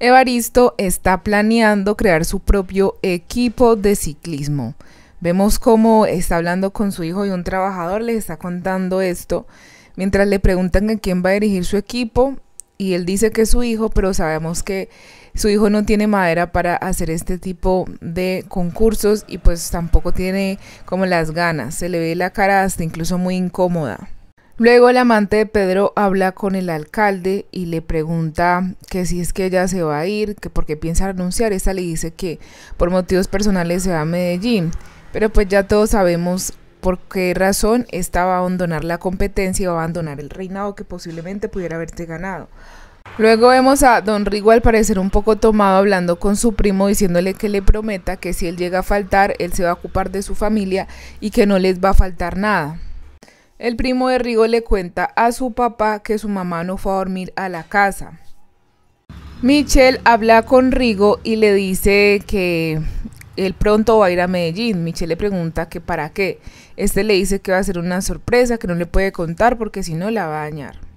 Evaristo está planeando crear su propio equipo de ciclismo. Vemos cómo está hablando con su hijo y un trabajador les está contando esto. Mientras le preguntan a quién va a dirigir su equipo, y él dice que es su hijo, pero sabemos que su hijo no tiene madera para hacer este tipo de concursos y pues tampoco tiene como las ganas, se le ve la cara hasta incluso muy incómoda. Luego el amante de Pedro habla con el alcalde y le pregunta que si es que ella se va a ir, que por qué piensa renunciar. Esta le dice que por motivos personales se va a Medellín. Pero pues ya todos sabemos por qué razón esta va a abandonar la competencia y va a abandonar el reinado que posiblemente pudiera haberse ganado. Luego vemos a Don Rigo al parecer un poco tomado hablando con su primo diciéndole que le prometa que si él llega a faltar, él se va a ocupar de su familia y que no les va a faltar nada. El primo de Rigo le cuenta a su papá que su mamá no fue a dormir a la casa. Michelle habla con Rigo y le dice que él pronto va a ir a Medellín. Michelle le pregunta que para qué. Este le dice que va a ser una sorpresa, que no le puede contar porque si no la va a dañar.